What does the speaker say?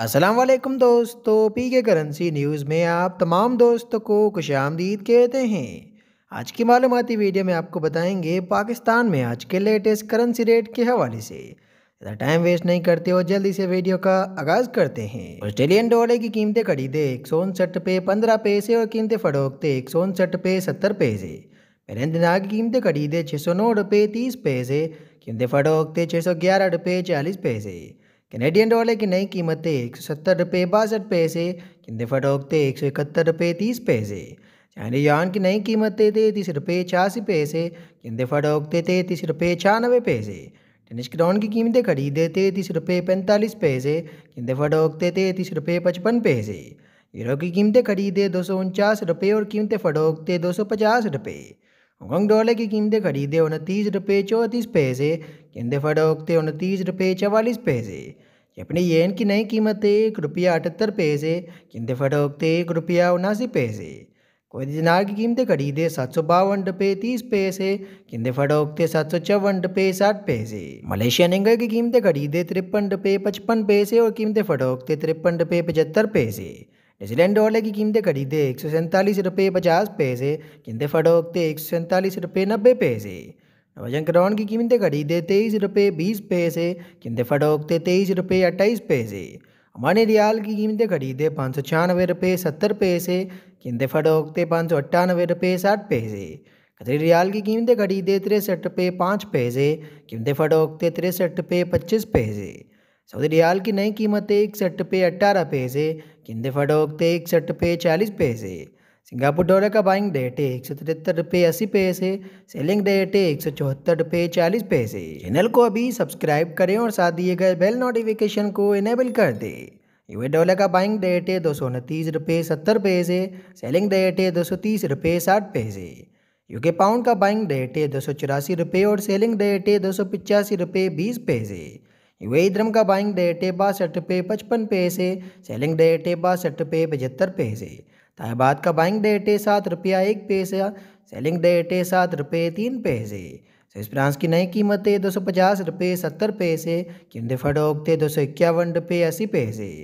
अस्सलाम वालेकुम दोस्तों तो पी के करेंसी न्यूज़ में आप तमाम दोस्तों को खुश आमदीद कहते हैं आज की मालूमती वीडियो में आपको बताएंगे पाकिस्तान में आज के लेटेस्ट करेंसी रेट के हवाले से ज़्यादा टाइम वेस्ट नहीं करते और जल्दी से वीडियो का आगाज़ करते हैं ऑस्ट्रेलियन डॉलर की कीमतें खरीदे एक सौ उनसठ पे पंद्रह पैसे और कीमतें फरोखते एक सौ उनसठ पे सत्तर पैसे पहले दिनार की कीमतें खरीदे छः सौ नौ रुपये तीस पैसे कीमतें फरोखते छः सौ ग्यारह रुपये चालीस पैसे कैनेडियन डॉलर की नई कीमतें एक सौ सत्तर रुपये बासठ पैसे किंदे फटोकते एक सौ इकहत्तर रुपये तीस पैसे चाइनी यान की नई कीमतें तैंतीस रुपये छियासी पैसे चिंदे फटोकते तैंतीस रुपये छियानवे पैसे टेनिस क्राउन की कीमतें खरीदे तैंतीस रुपये पैंतालीस पैसे किंदे फटोकते तैंतीस रुपये पचपन पैसे यूरो की कीमतें खरीदे दो सौ उनचास रुपये और कीमतें फटोकते दो सौ पचास रुपये डॉलर की कीमतें खरीदे उनतीस रुपये चौंतीस पैसे किंदे फरोखते उनतीस रुपये चवालीस पैसे अपनी येन की नई कीमत एक रुपया अठहत्तर पैसे किंदे फटोकते एक रुपया उनासी पैसे कोई दिनार की कीमतें खरीदे सात सौ बावन रुपये तीस पैसे किंदे फटोकते सात सौ चौवन रुपये साठ पैसे मलेशिया नेंगर की कीमतें खरीदे तिरपन रुपये पचपन पैसे और कीमतें फटोकते तिरपन रुपये पचहत्तर पैसे न्यूजीलैंड डॉलर की कीमतें खरीदे एक सौ सैंतालीस रुपये पचास पैसे कीमतें फटोकते एक सौ सैंतालीस रुपये नब्बे पैसे वजन करौन की कीमतें खरीदे तेईस रुपये बीस पैसे कीमतें फटोकते तेईस रुपये अट्ठाईस पैसे अमानी रियाल की कीमतें खरीदे पाँच सौ छियानवे रुपये सत्तर पैसे कीमतें फटोकते पाँच सौ अट्ठानवे रुपये साठ पैसे कतरी रियाल की कीमतें खरीदे तिरसठ रुपये पाँच पैसे कीमतें फटोकते तिरसठ रुपये पच्चीस पैसे सऊदी रियाल की नई कीमतें इकसठ रुपये अट्ठारह पैसे किंदे फटोकते इकसठ रुपये चालीस पैसे सिंगापुर डॉलर का बाइंग डेट है एक सौ तिहत्तर रुपये अस्सी पैसे सेलिंग डेट है एक सौ चौहत्तर रुपये चालीस पैसे चैनल को अभी सब्सक्राइब करें और साथ दिए गए बेल नोटिफिकेशन को इनेबल कर दें यूए डॉलर का बाइंग डेट है दो सौ उनतीस रुपये सत्तर पैसे सेलिंग डेट है दो सौ तीस रुपये साठ पैसे यूके पाउंड का बाइंग डेट है दो सौ चौरासी रुपये और सेलिंग डेट है दो सौ पचासी रुपये बीस पैसे वही का बाइंग डेटे बासठ पे पचपन पैसे सेलिंग डेटे बासठ पे पचहत्तर पैसे ताहबाद का बाइंग डेटे सात रुपया एक पैसा सेलिंग डेटे सात रुपये तीन पैसे स्विस फ्रांस की नई कीमतें दो सौ पचास रुपये सत्तर पैसे कीमतें फटोकते दो सौ इक्यावन रुपये अस्सी पैसे